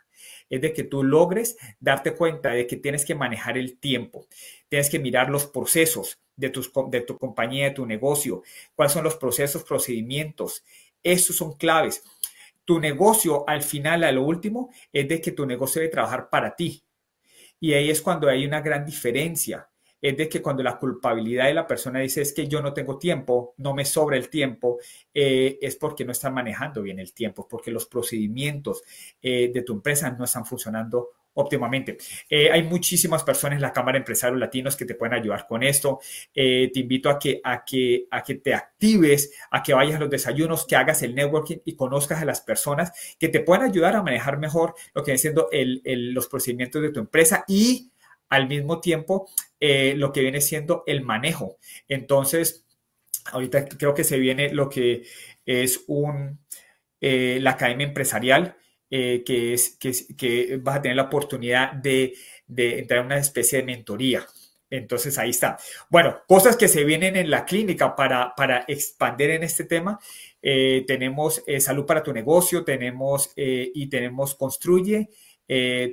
Es de que tú logres darte cuenta de que tienes que manejar el tiempo, tienes que mirar los procesos, de, de tu compañía, de tu negocio, cuáles son los procesos, procedimientos. Esos son claves. Tu negocio, al final, a lo último, es de que tu negocio debe trabajar para ti. Y ahí es cuando hay una gran diferencia. Es de que cuando la culpabilidad de la persona dice es que yo no tengo tiempo, no me sobra el tiempo, eh, es porque no están manejando bien el tiempo, porque los procedimientos eh, de tu empresa no están funcionando óptimamente. Eh, hay muchísimas personas en la Cámara de Empresarios Latinos que te pueden ayudar con esto. Eh, te invito a que, a, que, a que te actives, a que vayas a los desayunos, que hagas el networking y conozcas a las personas que te puedan ayudar a manejar mejor lo que viene siendo los procedimientos de tu empresa y al mismo tiempo eh, lo que viene siendo el manejo. Entonces, ahorita creo que se viene lo que es un, la academia empresarial eh, que, es, que, vas a tener la oportunidad de, entrar en una especie de mentoría. Entonces ahí está. Bueno, cosas que se vienen en la clínica para, para expandir en este tema. Eh, tenemos eh, salud para tu negocio, tenemos y tenemos construye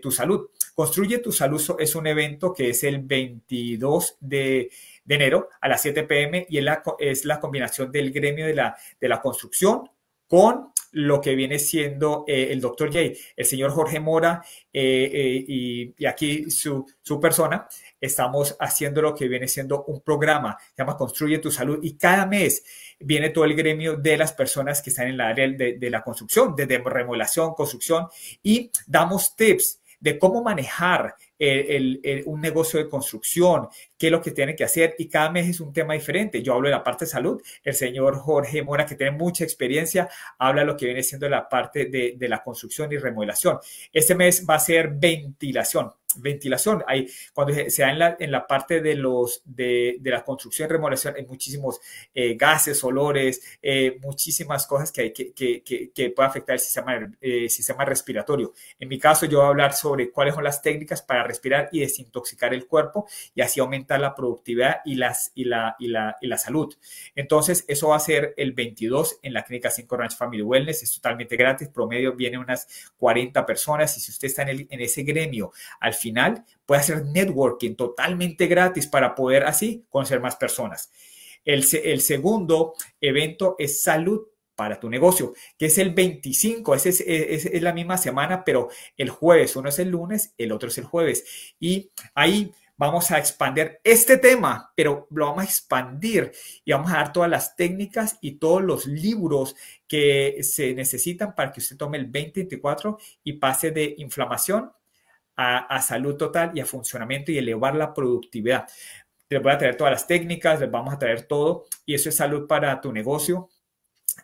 tu salud. Construye tu salud es un evento que es el 22 de, enero a las 7 pm y es la, es la combinación del gremio de la, de la construcción con lo que viene siendo eh, el doctor Jay, el señor Jorge Mora eh, eh, y, aquí su, persona, estamos haciendo lo que viene siendo un programa, se llama Construye tu Salud y cada mes viene todo el gremio de las personas que están en la área de, la construcción, de remodelación, construcción y damos tips de cómo manejar un negocio de construcción, qué es lo que tiene que hacer y cada mes es un tema diferente. Yo hablo de la parte de salud, el señor Jorge Mora, que tiene mucha experiencia, habla lo que viene siendo la parte de, la construcción y remodelación. Este mes va a ser ventilación, ventilación. Hay, cuando se da en la, parte de, los, de, la construcción y remodelación, hay muchísimos eh, gases, olores, eh, muchísimas cosas que, hay, que, que, puede afectar el sistema, eh, sistema respiratorio. En mi caso, yo voy a hablar sobre cuáles son las técnicas para respirar y desintoxicar el cuerpo y así aumentar la productividad y, las, y, la, y, la, y la salud. Entonces, eso va a ser el 22 en la clínica 5 Ranch Family Wellness. Es totalmente gratis. Promedio viene unas 40 personas y si usted está en, en ese gremio, al final puede hacer networking totalmente gratis para poder así conocer más personas. El, el segundo evento es salud para tu negocio, que es el 25, esa e-, es, es, la misma semana, pero el jueves, uno es el lunes, el otro es el jueves. Y ahí vamos a expandir este tema, pero lo vamos a expandir y vamos a dar todas las técnicas y todos los libros que se necesitan para que usted tome el 2024 y pase de inflamación a, a salud total y a funcionamiento y elevar la productividad. Les voy a traer todas las técnicas, les vamos a traer todo y eso es salud para tu negocio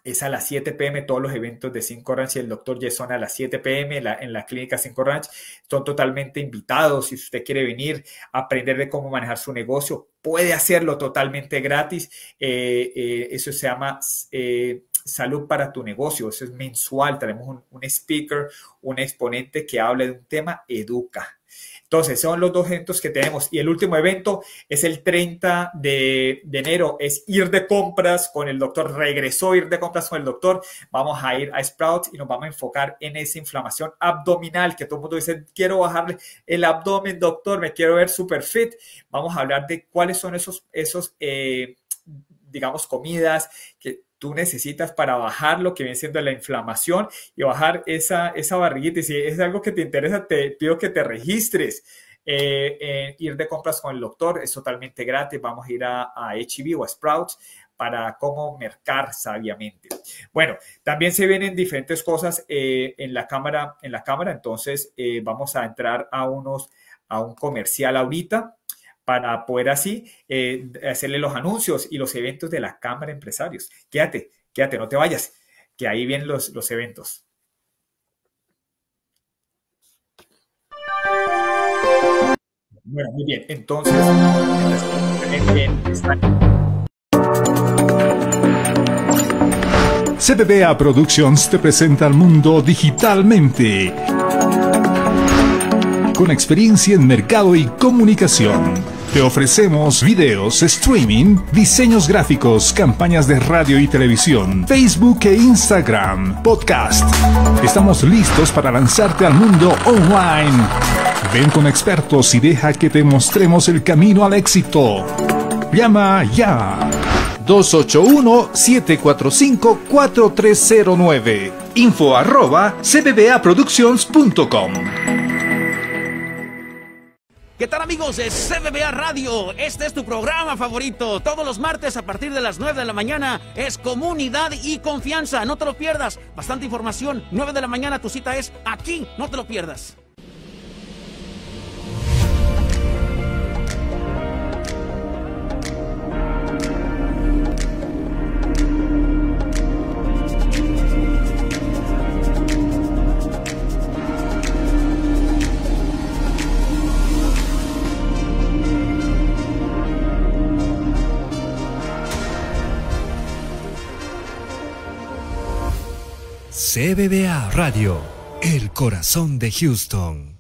es a las 7 pm, todos los eventos de 5 Ranch y el doctor Jason a las 7 pm en la, clínica 5 Ranch son totalmente invitados. Si usted quiere venir a aprender de cómo manejar su negocio, puede hacerlo totalmente gratis. Eh, eh, eso se llama eh, salud para tu negocio. Eso es mensual. Tenemos un, un speaker, un exponente que habla de un tema, educa entonces, son los dos eventos que tenemos. Y el último evento es el 30 de, enero, es ir de compras con el doctor. Regresó ir de compras con el doctor. Vamos a ir a Sprouts y nos vamos a enfocar en esa inflamación abdominal que todo el mundo dice, quiero bajarle el abdomen, doctor, me quiero ver super fit. Vamos a hablar de cuáles son esos, esos eh, digamos, comidas que tú necesitas para bajar lo que viene siendo la inflamación y bajar esa, esa barriguita. Y si es algo que te interesa, te pido que te registres. Eh, eh, ir de compras con el doctor es totalmente gratis. Vamos a ir a, HB e o a Sprouts para cómo mercar sabiamente. Bueno, también se vienen diferentes cosas eh, en la cámara, en la cámara. Entonces vamos a entrar a unos a un comercial ahorita para poder así eh, hacerle los anuncios y los eventos de la Cámara de Empresarios. Quédate, quédate, no te vayas, que ahí vienen los, los eventos. Bueno, muy bien. Entonces, CBBA Productions te presenta al mundo digitalmente. Con experiencia en mercado y comunicación. Te ofrecemos videos, streaming, diseños gráficos, campañas de radio y televisión, Facebook e Instagram, podcast. Estamos listos para lanzarte al mundo online. Ven con expertos y deja que te mostremos el camino al éxito. Llama ya. 281-745-4309. Info arroba cbbaproductions.com. ¿Qué tal amigos Es CBBA Radio? Este es tu programa favorito. Todos los martes a partir de las 9 de la mañana es comunidad y confianza. No te lo pierdas. Bastante información. 9 de la mañana tu cita es aquí. No te lo pierdas. CBBA Radio, el corazón de Houston.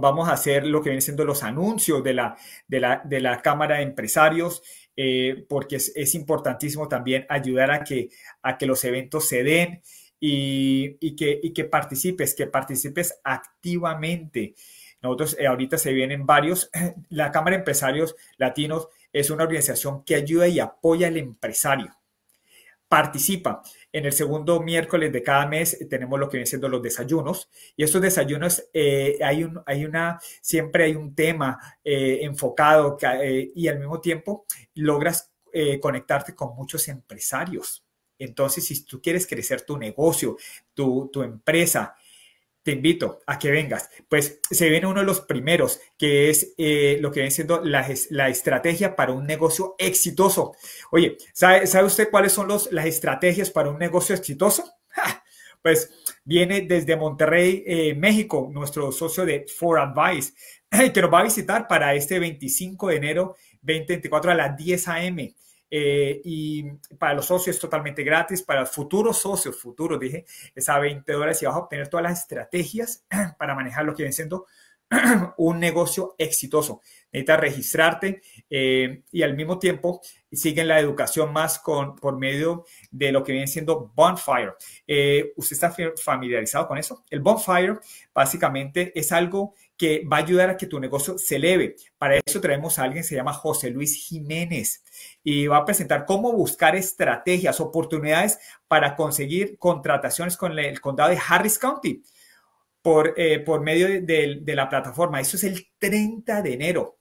vamos, a hacer lo que vienen siendo los anuncios de la, de la, Cámara de Empresarios, eh, porque es, importantísimo también ayudar a que, a que los eventos se den y, que, que participes, que participes activamente. Nosotros eh, ahorita se vienen varios, <clears throat> la Cámara de Empresarios Latinos es una organización que ayuda y apoya al empresario. Participa. En el segundo miércoles de cada mes eh, tenemos lo que viene siendo los desayunos y esos desayunos eh, hay, una, siempre hay un tema eh, enfocado y al mismo tiempo logras conectarte con muchos empresarios. Entonces, si tú quieres crecer tu negocio, tu empresa, te invito a que vengas. Pues se viene uno de los primeros, que es eh, lo que viene siendo la, estrategia para un negocio exitoso. Oye, ¿sabe, usted cuáles son las estrategias para un negocio exitoso? <laughs> Pues viene desde Monterrey, eh, México, nuestro socio de For Advice, <clears throat> que nos va a visitar para este 25 de enero 2024 a las 10 a.m. Eh, y para los socios totalmente gratis, para futuros socios, futuros dije, es a 20 dólares y vas a obtener todas las estrategias <clears throat> para manejar lo que viene siendo <clears throat> un negocio exitoso. Necesitas registrarte eh, y al mismo tiempo siguen la educación más con, por medio de lo que viene siendo Bonfire. Eh, ¿Usted está familiarizado con eso? El Bonfire básicamente es algo que va a ayudar a que tu negocio se eleve. Para eso traemos a alguien, se llama José Luis Jiménez, y va a presentar cómo buscar estrategias, oportunidades para conseguir contrataciones con el condado de Harris County por, eh, por medio de, la plataforma. Eso es el 30 de enero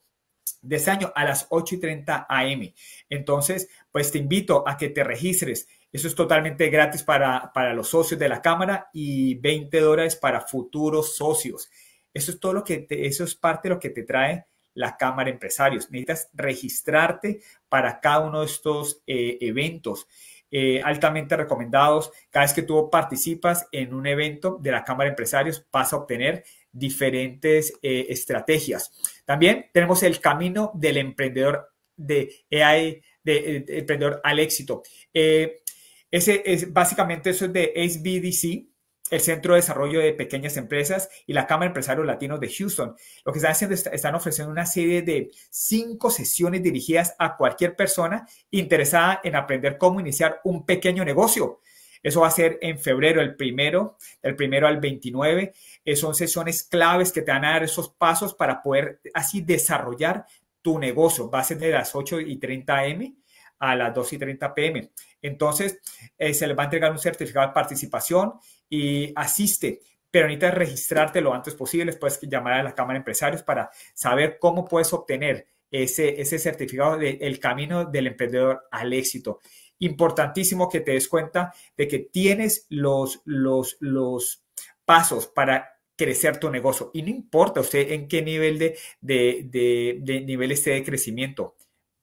de ese año a las 8:30 y AM. Entonces, pues te invito a que te registres. Eso es totalmente gratis para, para los socios de la Cámara y 20 dólares para futuros socios. Eso es todo lo que eso es parte de lo que te trae la Cámara de Empresarios. Necesitas registrarte para cada uno de estos eh, eventos. Eh, altamente recomendados. Cada vez que tú participas en un evento de la Cámara de Empresarios, vas a obtener diferentes eh, estrategias. También tenemos el camino del emprendedor de emprendedor al éxito. ese es básicamente eso es de SBDC, el Centro de Desarrollo de Pequeñas Empresas y la Cámara de Empresarios Latinos de Houston. Lo que están haciendo es están ofreciendo una serie de cinco sesiones dirigidas a cualquier persona interesada en aprender cómo iniciar un pequeño negocio. Eso va a ser en febrero, el primero, el primero al 29. Eh, son sesiones claves que te van a dar esos pasos para poder así desarrollar tu negocio. Va a ser de las 8 y 30 M a las 2 y 30 pm. Entonces, eh, se les va a entregar un certificado de participación y asiste, pero necesitas registrarte lo antes posible, puedes llamar a la Cámara de Empresarios para saber cómo puedes obtener ese, ese certificado del camino del emprendedor al éxito. Importantísimo que te des cuenta de que tienes los, los, los pasos para crecer tu negocio. Y no importa usted en qué nivel de, de, nivel esté de crecimiento.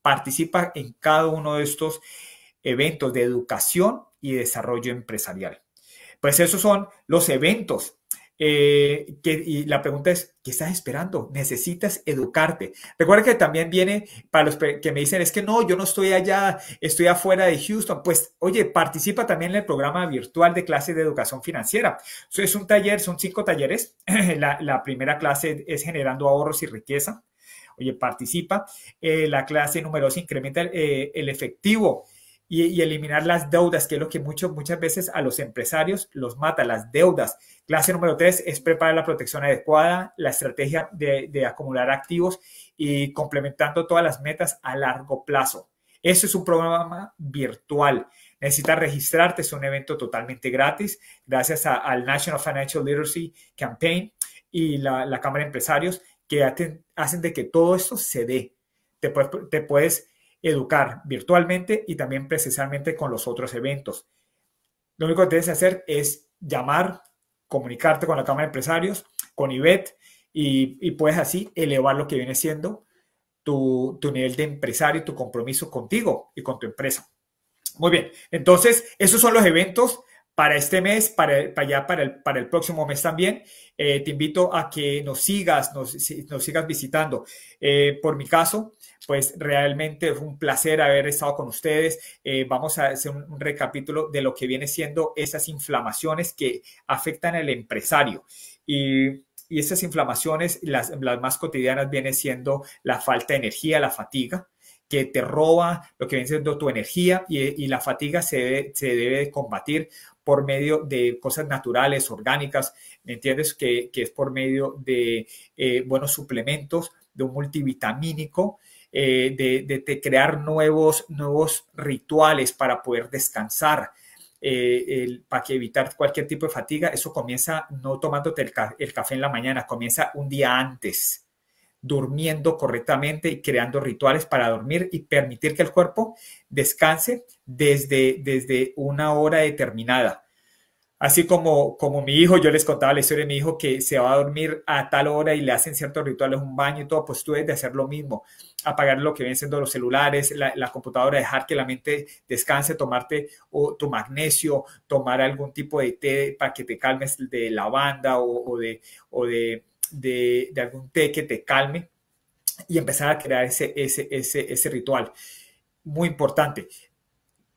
Participa en cada uno de estos eventos de educación y desarrollo empresarial. Pues esos son los eventos. Eh, y la pregunta es, ¿qué estás esperando? Necesitas educarte. Recuerda que también viene para los que me dicen, es que no, yo no estoy allá, estoy afuera de Houston. Pues, oye, participa también en el programa virtual de clases de educación financiera. es un taller, son cinco talleres. <clears throat> la, primera clase es generando ahorros y riqueza oye, participa. Eh, la clase número incrementa el, eh, el, efectivo y, eliminar las deudas, que es lo que mucho, muchas veces a los empresarios los mata, las deudas. Clase número tres es preparar la protección adecuada, la estrategia de, acumular activos y complementando todas las metas a largo plazo. Eso es un programa virtual. Necesitas registrarte, es un evento totalmente gratis, gracias al National Financial Literacy Campaign y la, Cámara de Empresarios que hacen de que todo esto se dé. Te te puedes educar virtualmente y también presencialmente con los otros eventos. Lo único que tienes que hacer es llamar, comunicarte con la Cámara de Empresarios, con IBET, y, puedes así elevar lo que viene siendo tu, tu, nivel de empresario y tu compromiso contigo y con tu empresa. Muy bien, entonces esos son los eventos para este mes, para, para para el, para el próximo mes también. Eh, te invito a que nos sigas, nos, sigas visitando. Eh, por mi caso, pues realmente es un placer haber estado con ustedes. Eh, vamos a hacer un, recapítulo de lo que viene siendo esas inflamaciones que afectan al empresario. Y, esas inflamaciones, las, más cotidianas, viene siendo la falta de energía, la fatiga que te roba lo que viene siendo tu energía y, la fatiga se debe, combatir por medio de cosas naturales, orgánicas, ¿me entiendes? Que, es por medio de eh, buenos suplementos, de un multivitamínico, eh, de, crear nuevos, nuevos rituales para poder descansar, eh, para que evitar cualquier tipo de fatiga. Eso comienza no tomándote el, el café en la mañana, comienza un día antes, durmiendo correctamente y creando rituales para dormir y permitir que el cuerpo descanse desde, desde una hora determinada Así como, como mi hijo, yo les contaba la historia de mi hijo que se va a dormir a tal hora y le hacen ciertos rituales, un baño y todo, pues tú debes de hacer lo mismo, apagar lo que vienen siendo los celulares, la, computadora, dejar que la mente descanse, tomarte o, tu magnesio, tomar algún tipo de té para que te calmes de lavanda o, o, de, o de, de, algún té que te calme y empezar a crear ese, ese, ese, ese ritual muy importante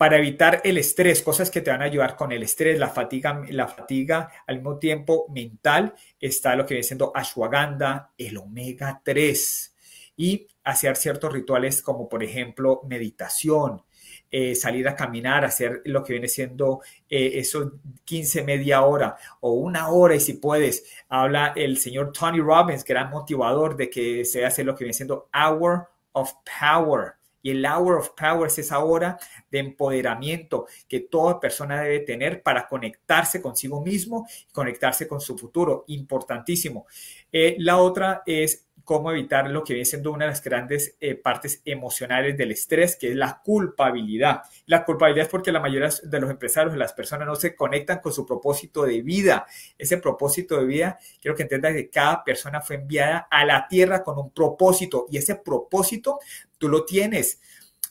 para evitar el estrés, cosas que te van a ayudar con el estrés, la fatiga, la fatiga al mismo tiempo mental, está lo que viene siendo ashwagandha, el omega 3 y hacer ciertos rituales como por ejemplo meditación, eh, salir a caminar, hacer lo que viene siendo eh, eso esos 15, media hora o una hora, y si puedes, habla el señor Tony Robbins, gran motivador de que se hace lo que viene siendo Hour of Power y el hour of power es esa hora de empoderamiento que toda persona debe tener para conectarse consigo mismo y conectarse con su futuro. Importantísimo. Eh, la otra es cómo evitar lo que viene siendo una de las grandes eh, partes emocionales del estrés, que es la culpabilidad. La culpabilidad es porque la mayoría de los empresarios, de las personas, no se conectan con su propósito de vida. Ese propósito de vida, quiero que entiendas que cada persona fue enviada a la tierra con un propósito y ese propósito tú lo tienes.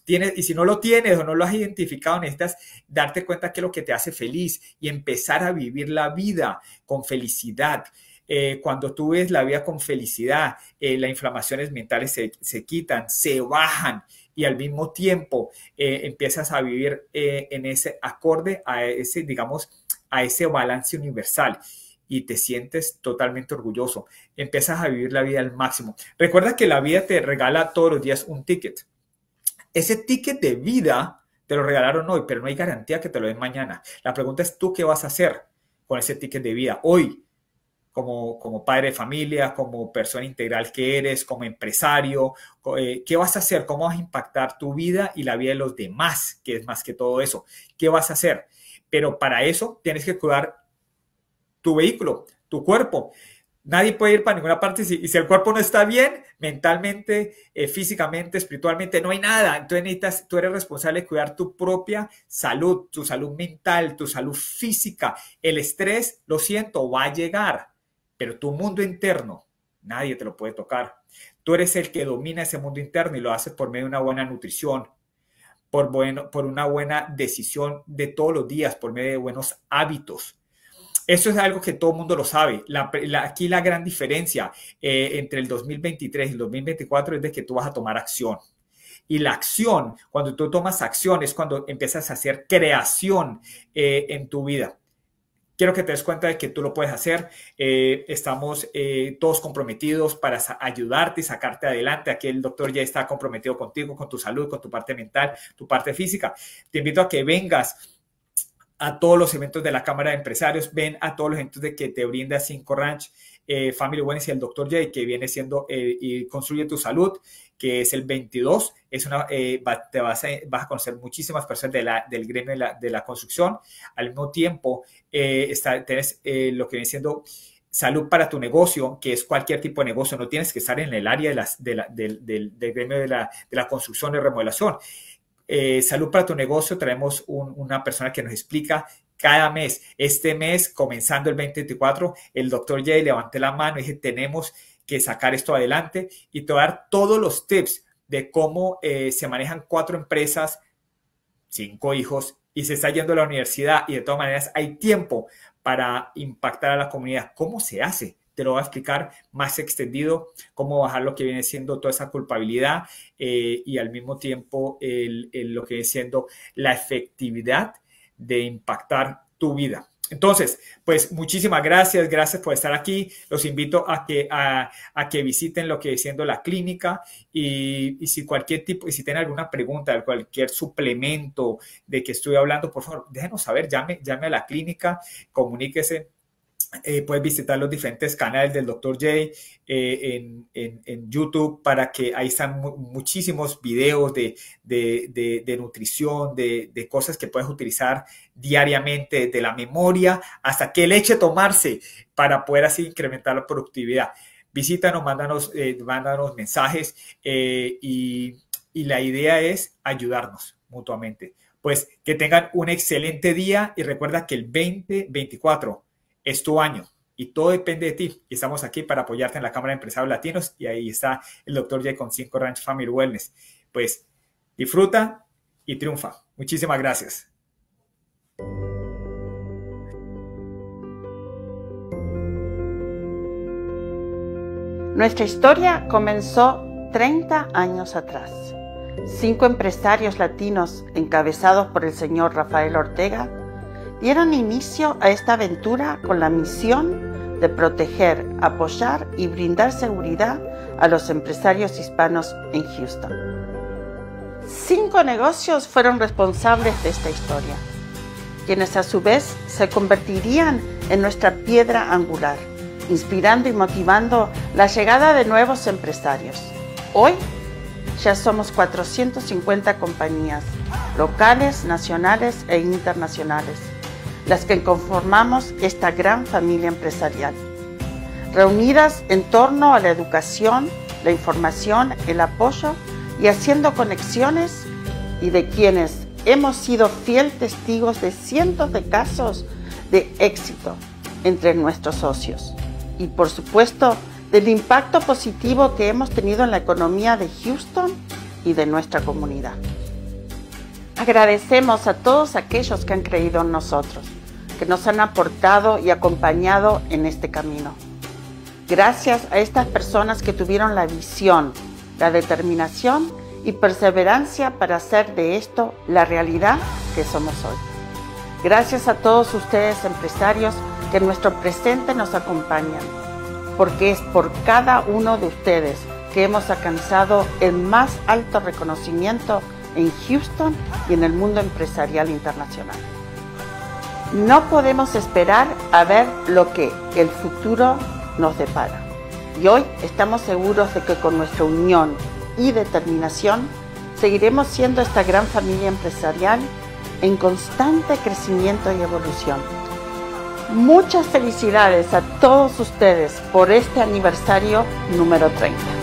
Tienes, y si no lo tienes o no lo has identificado, necesitas darte cuenta que es lo que te hace feliz y empezar a vivir la vida con felicidad. Eh, cuando tú ves la vida con felicidad, eh, las inflamaciones mentales se, quitan, se bajan y al mismo tiempo eh, empiezas a vivir en ese acorde a ese, digamos, a ese balance universal y te sientes totalmente orgulloso. Empiezas a vivir la vida al máximo. Recuerda que la vida te regala todos los días un ticket. Ese ticket de vida te lo regalaron hoy, pero no hay garantía que te lo den mañana. La pregunta es tú qué vas a hacer con ese ticket de vida hoy como, padre de familia, como persona integral que eres, como empresario, eh, qué vas a hacer, cómo vas a impactar tu vida y la vida de los demás, que es más que todo eso, qué vas a hacer. Pero para eso tienes que cuidar tu vehículo, tu cuerpo. Nadie puede ir para ninguna parte si, y si el cuerpo no está bien, mentalmente, eh, físicamente, espiritualmente, no hay nada. Entonces necesitas, tú eres responsable de cuidar tu propia salud, tu salud mental, tu salud física. El estrés, lo siento, va a llegar pero tu mundo interno nadie te lo puede tocar. Tú eres el que domina ese mundo interno y lo haces por medio de una buena nutrición, por, bueno, por una buena decisión de todos los días, por medio de buenos hábitos. Eso es algo que todo el mundo lo sabe. aquí la gran diferencia eh, entre el 2023 y el 2024 es de que tú vas a tomar acción. Y la acción, cuando tú tomas acción, es cuando empiezas a hacer creación eh, en tu vida quiero que te des cuenta de que tú lo puedes hacer. Eh, estamos eh, todos comprometidos para ayudarte y sacarte adelante. Aquí el doctor ya está comprometido contigo, con tu salud, con tu parte mental, tu parte física. Te invito a que vengas a todos los eventos de la Cámara de Empresarios, ven a todos los eventos de que te brinda Cinco Ranch, eh, Family Wellness y el doctor Jay que viene siendo y construye tu salud que es el 22. Es una, eh, te vas a, vas a, conocer muchísimas personas del gremio de la, construcción. Al mismo tiempo, eh, está, tenés eh, lo que viene siendo salud para tu negocio, que es cualquier tipo de negocio. No tienes que estar en el área de las, de del, gremio de la, construcción y remodelación. salud para tu negocio, traemos una persona que nos explica cada mes. Este mes, comenzando el 24, el doctor Jay levanté la mano y dije, tenemos que sacar esto adelante y te voy a dar todos los tips de cómo eh, se manejan cuatro empresas, cinco hijos y se está yendo a la universidad y de todas maneras hay tiempo para impactar a la comunidad. ¿Cómo se hace? Te lo voy a explicar más extendido, cómo bajar lo que viene siendo toda esa culpabilidad eh, y al mismo tiempo lo que viene siendo la efectividad de impactar tu vida. Entonces, pues muchísimas gracias, gracias por estar aquí. Los invito a que, a, que visiten lo que diciendo la clínica y, y, si cualquier tipo, y si tienen alguna pregunta, cualquier suplemento de que estoy hablando, por favor, déjenos saber, llame, llame a la clínica, comuníquese eh, puedes visitar los diferentes canales del Dr. J eh, en, YouTube para que ahí están muchísimos videos de, nutrición, de, cosas que puedes utilizar diariamente, desde la memoria hasta qué leche tomarse para poder así incrementar la productividad. Visítanos, mándanos, eh, mensajes y, y la idea es ayudarnos mutuamente. Pues que tengan un excelente día y recuerda que el 2024 es tu año y todo depende de ti. Y estamos aquí para apoyarte en la Cámara de Empresarios Latinos y ahí está el doctor J con 5 Ranch Family Wellness. Pues disfruta y triunfa. Muchísimas gracias. Nuestra historia comenzó 30 años atrás. Cinco empresarios latinos encabezados por el señor Rafael Ortega dieron inicio a esta aventura con la misión de proteger, apoyar y brindar seguridad a los empresarios hispanos en Houston. Cinco negocios fueron responsables de esta historia, quienes a su vez se convertirían en nuestra piedra angular, inspirando y motivando la llegada de nuevos empresarios. Hoy ya somos 450 compañías locales, nacionales e internacionales las que conformamos esta gran familia empresarial, reunidas en torno a la educación, la información, el apoyo y haciendo conexiones y de quienes hemos sido fiel testigos de cientos de casos de éxito entre nuestros socios y por supuesto del impacto positivo que hemos tenido en la economía de Houston y de nuestra comunidad. Agradecemos a todos aquellos que han creído en nosotros, que nos han aportado y acompañado en este camino. Gracias a estas personas que tuvieron la visión, la determinación y perseverancia para hacer de esto la realidad que somos hoy. Gracias a todos ustedes empresarios que en nuestro presente nos acompañan, porque es por cada uno de ustedes que hemos alcanzado el más alto reconocimiento en Houston y en el mundo empresarial internacional. No podemos esperar a ver lo que el futuro nos depara. Y hoy estamos seguros de que con nuestra unión y determinación seguiremos siendo esta gran familia empresarial en constante crecimiento y evolución. Muchas felicidades a todos ustedes por este aniversario número 30.